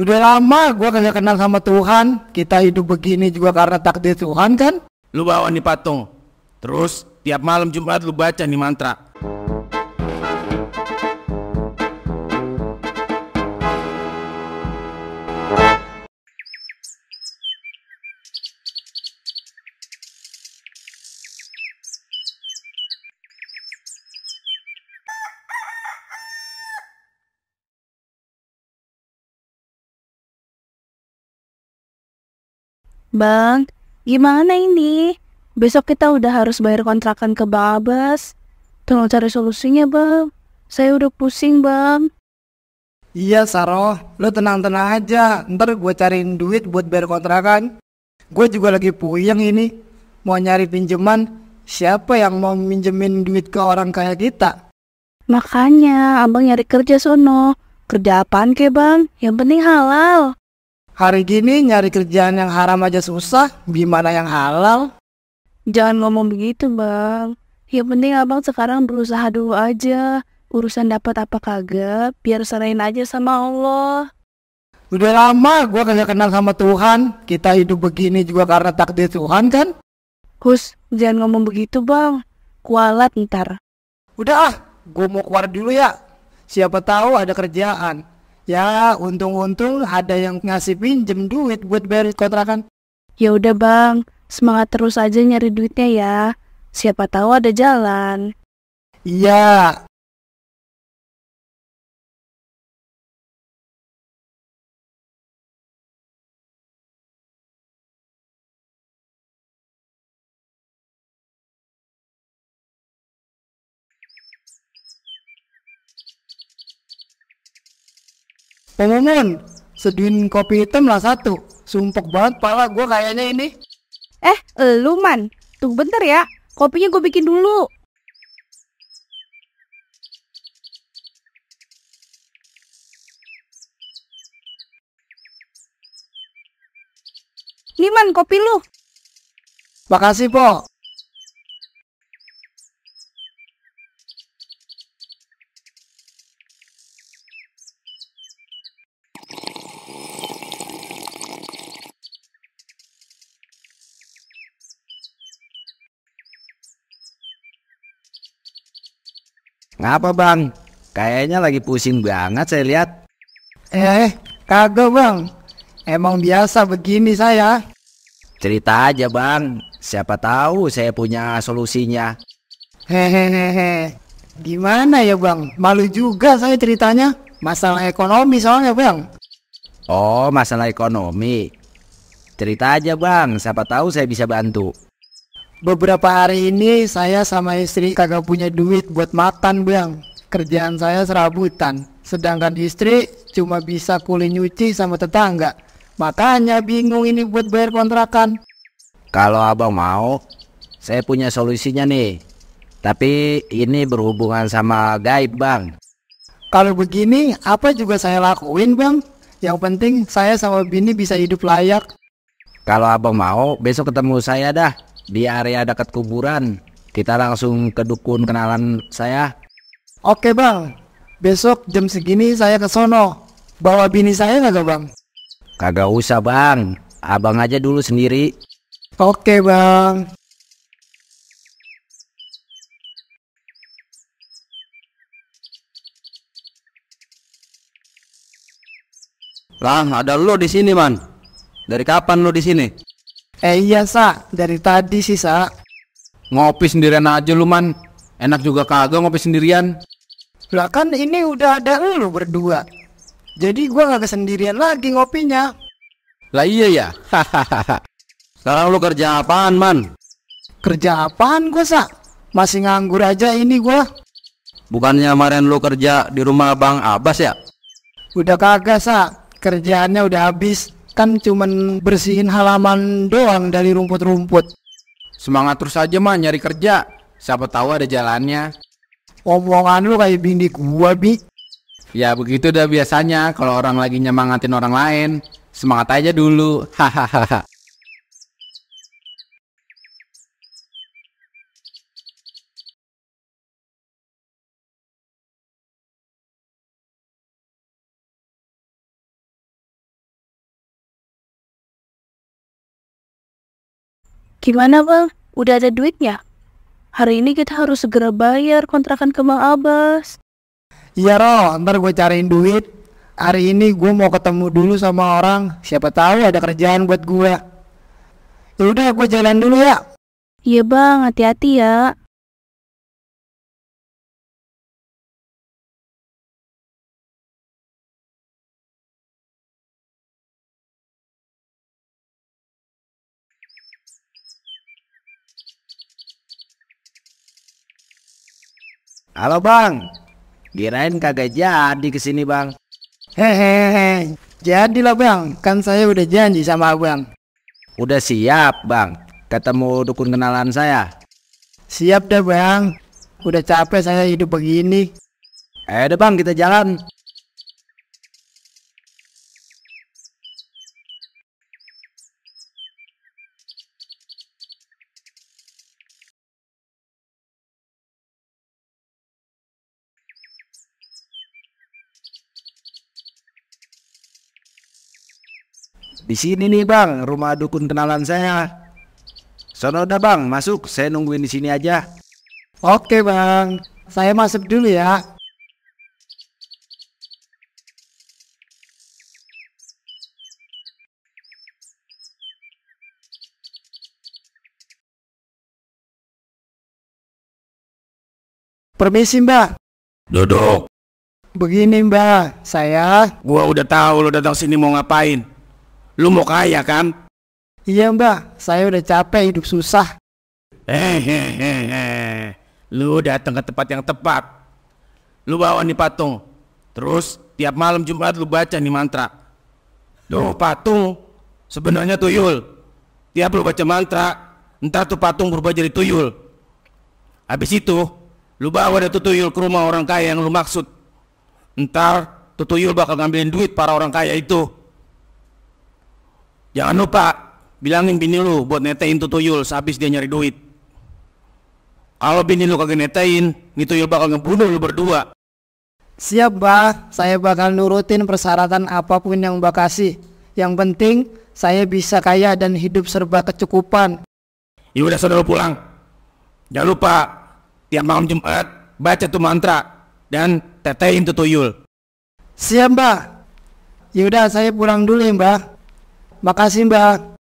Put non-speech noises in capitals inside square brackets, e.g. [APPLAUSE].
Udah lama gue gak kenal sama Tuhan. Kita hidup begini juga karena takdir Tuhan kan? Lu bawa nih patung. Terus tiap malam Jumat lu baca nih mantra. Bang, gimana ini? Besok kita udah harus bayar kontrakan ke Bang Abbas. Tolong cari solusinya, Bang. Saya udah pusing, Bang. Iya, Saro. Lo tenang-tenang aja. Ntar gue cariin duit buat bayar kontrakan. Gue juga lagi puyeng ini. Mau nyari pinjaman, siapa yang mau minjemin duit ke orang kayak kita? Makanya, abang nyari kerja sono. Kerja apaan ke, Bang? Yang penting halal. Hari gini nyari kerjaan yang haram aja susah, gimana yang halal? Jangan ngomong begitu, Bang. Yang penting abang sekarang berusaha dulu aja. Urusan dapat apa kagak, biar serahin aja sama Allah. Udah lama gue kagak kenal sama Tuhan. Kita hidup begini juga karena takdir Tuhan kan? Hus, jangan ngomong begitu bang. Kualat ntar. Udah ah, gue mau keluar dulu ya. Siapa tahu ada kerjaan. Ya untung-untung ada yang ngasih pinjem duit buat bayar kontrakan. Ya udah bang, semangat terus aja nyari duitnya ya. Siapa tahu ada jalan. Iya, Pomomon, seduin kopi hitam lah satu. Sumpek banget pala gue kayaknya ini. Eh, lu man, tunggu bentar ya. Kopinya gue bikin dulu. Liman, kopi lu. Makasih, Po. Ngapa bang? Kayaknya lagi pusing banget saya lihat. Eh, kagak bang. Emang biasa begini saya. Cerita aja bang. Siapa tahu saya punya solusinya. Hehehehe. Gimana ya bang? Malu juga saya ceritanya. Masalah ekonomi soalnya bang. Oh, masalah ekonomi. Cerita aja bang. Siapa tahu saya bisa bantu. Beberapa hari ini saya sama istri kagak punya duit buat makan bang Kerjaan saya serabutan Sedangkan istri cuma bisa kuli nyuci sama tetangga Makanya bingung ini buat bayar kontrakan Kalau abang mau Saya punya solusinya nih Tapi ini berhubungan sama gaib bang Kalau begini apa juga saya lakuin bang Yang penting saya sama bini bisa hidup layak Kalau abang mau besok ketemu saya dah di area dekat kuburan. Kita langsung ke dukun kenalan saya. Oke bang, besok jam segini saya ke sono. Bawa bini saya gak bang? Kagak usah bang, abang aja dulu sendiri. Oke bang. Lah ada lo di sini man. Dari kapan lo di sini? Eh iya sa, dari tadi sih sa. Ngopi sendirian aja lu man. Enak juga kagak ngopi sendirian. Lah kan ini udah ada lu berdua. Jadi gua gak kesendirian lagi ngopinya. Lah iya ya. Hahaha. [LAUGHS] Sekarang lu kerja apaan man? Kerja apaan gua sa? Masih nganggur aja ini gua. Bukannya kemarin lu kerja di rumah Bang Abbas ya? Udah kagak sa, kerjaannya udah habis kan cuman bersihin halaman doang dari rumput-rumput. Semangat terus aja mah nyari kerja. Siapa tahu ada jalannya. Omongan lu kayak bini gua, Bi. Ya begitu udah biasanya kalau orang lagi nyemangatin orang lain. Semangat aja dulu. Hahaha. Gimana bang? Udah ada duitnya? Hari ini kita harus segera bayar kontrakan ke Bang Abbas. Iya roh ntar gue cariin duit. Hari ini gue mau ketemu dulu sama orang. Siapa tahu ada kerjaan buat gue. Ya udah, gue jalan dulu ya. Iya bang, hati-hati ya. Halo bang, kirain kagak jadi kesini bang. Hehehe, jadilah bang, kan saya udah janji sama abang. Udah siap bang, ketemu dukun kenalan saya. Siap deh bang, udah capek saya hidup begini. Eh deh bang, kita jalan. Di sini nih bang, rumah dukun kenalan saya. Sono udah bang, masuk. Saya nungguin di sini aja. Oke bang, saya masuk dulu ya. Permisi mbak. Duduk. Begini mbak, saya... Gua udah tahu lo datang sini mau ngapain. Lu mau kaya kan? Iya mbak, saya udah capek hidup susah. Hehehe, eh, eh. lu datang ke tempat yang tepat. Lu bawa nih patung. Terus tiap malam Jumat lu baca nih mantra. lu patung, sebenarnya tuyul. Tiap lu baca mantra, entah tuh patung berubah jadi tuyul. Habis itu, lu bawa deh tuh tuyul ke rumah orang kaya yang lu maksud. entar tuh tuyul bakal ngambilin duit para orang kaya itu. Jangan lupa bilangin bini lu buat netein tuh tuyul sehabis dia nyari duit. Kalau bini lu kagak netein, nih tuyul bakal ngebunuh lu berdua. Siap, Bah. Saya bakal nurutin persyaratan apapun yang Mbak kasih. Yang penting saya bisa kaya dan hidup serba kecukupan. Ya udah saudara pulang. Jangan lupa tiap malam Jumat baca tuh mantra dan tetein tuh tuyul. Siap, Mbak. Yaudah, saya pulang dulu ya, Mbak. Makasih Mbak.